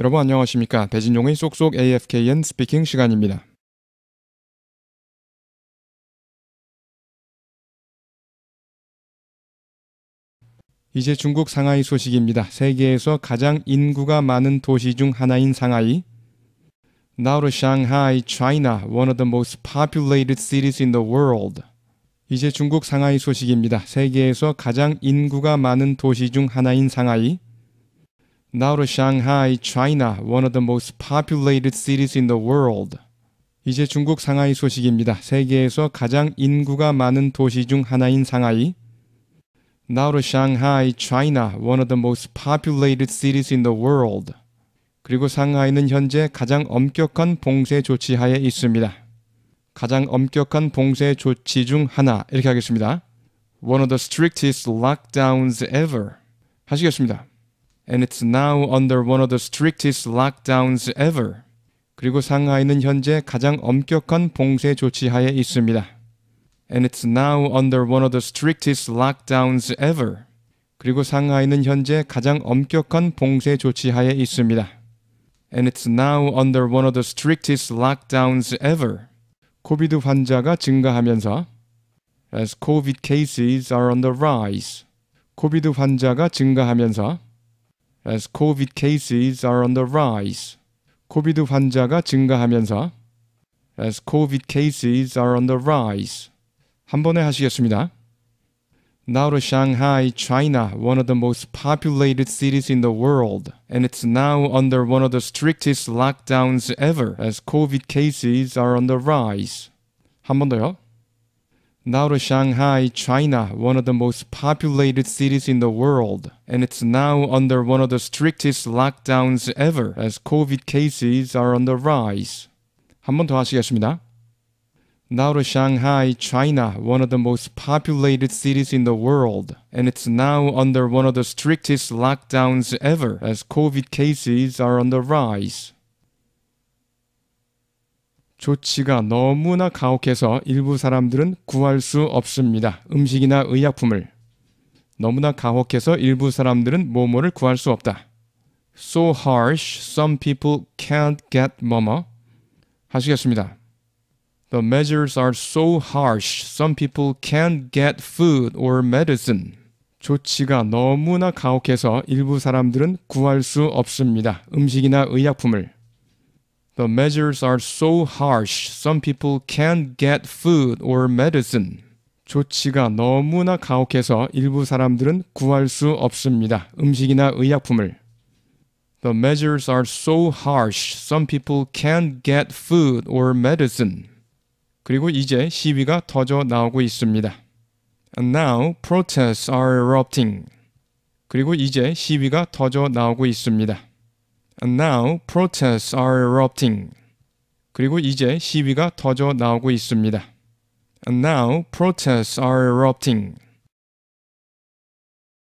여러분 안녕하십니까? 배진용의 쏙쏙 AFKN 스피킹 시간입니다. 이제 중국 상하이 소식입니다. 세계에서 가장 인구가 많은 도시 중 하나인 상하이. Now to Shanghai, China, one of the most populated cities in the world. 이제 중국 상하이 소식입니다. 세계에서 가장 인구가 많은 도시 중 하나인 상하이. Now to Shanghai, China, one of the most populated cities in the world. 이제 중국 상하이 소식입니다. 세계에서 가장 인구가 많은 도시 중 하나인 상하이. Now to Shanghai, China, one of the most populated cities in the world. 그리고 상하이는 현재 가장 엄격한 봉쇄 조치 하에 있습니다. 가장 엄격한 봉쇄 조치 중 하나 이렇게 하겠습니다. One of the strictest lockdowns ever 하시겠습니다. and it's now under one of the strictest lockdowns ever. 그리고 상하이는 현재 가장 엄격한 봉쇄 조치 하에 있습니다. And it's now under one of the strictest lockdowns ever. 그리고 상하이는 현재 가장 엄격한 봉쇄 조치 하에 있습니다. And it's now under one of the strictest lockdowns ever. 코비드 환자가 증가하면서 as COVID cases are on the rise. 코비드 환자가 증가하면서 as COVID cases are on the rise. 코비드 환자가 증가하면서 as COVID cases are on the rise. 한 번에 하시겠습니다. Now to Shanghai, China, one of the most populated cities in the world, and it's now under one of the strictest lockdowns ever as COVID cases are on the rise. 한번 더요. Now to Shanghai, China, one of the most populated cities in the world, and it's now under one of the strictest lockdowns ever as COVID cases are on the rise. 한 번 더 하시겠습니다. Now to Shanghai, China, one of the most populated cities in the world, and it's now under one of the strictest lockdowns ever as COVID cases are on the rise. 조치가 너무나 가혹해서 일부 사람들은 구할 수 없습니다. 음식이나 의약품을 너무나 가혹해서 일부 사람들은 뭐뭐를 구할 수 없다. So harsh, some people can't get 뭐뭐 하시겠습니다. The measures are so harsh, some people can't get food or medicine. 조치가 너무나 가혹해서 일부 사람들은 구할 수 없습니다. 음식이나 의약품을. The measures are so harsh, some people can't get food or medicine. 조치가 너무나 가혹해서 일부 사람들은 구할 수 없습니다. 음식이나 의약품을. The measures are so harsh, some people can't get food or medicine. 그리고 이제 시위가 터져 나오고 있습니다. And now protests are erupting. 그리고 이제 시위가 터져 나오고 있습니다. And now protests are erupting. 그리고 이제 시위가 터져 나오고 있습니다. And now protests are erupting.